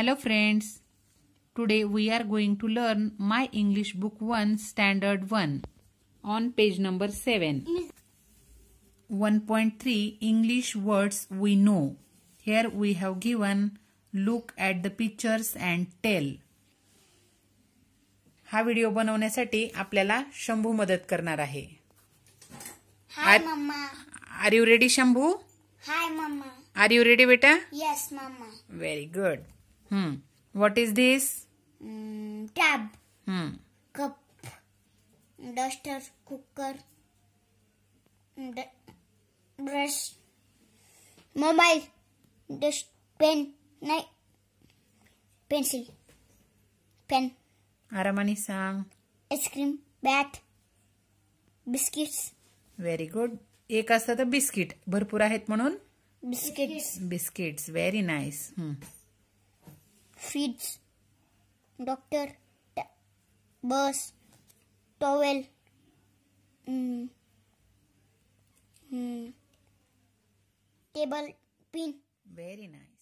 Hello friends today we are going to learn my English book one standard one on page number seven one point three English words we know here we have given look at the pictures and tell हा video बनवण्यासाठी आपल्याला शंभू मदत करणार आहे are you ready Shambhu hi mamma are you ready बेटा yes very good what is this cab cup duster cooker brush mobile dust pen नाही pencil pen आरामाने सांग ice cream bat biscuits very good एक असतं तर बिस्किट भरपूर आहेत म्हणून biscuit biscuits very nice feeds, doctor, bus, towel, mm, mm, table, pin. Very nice.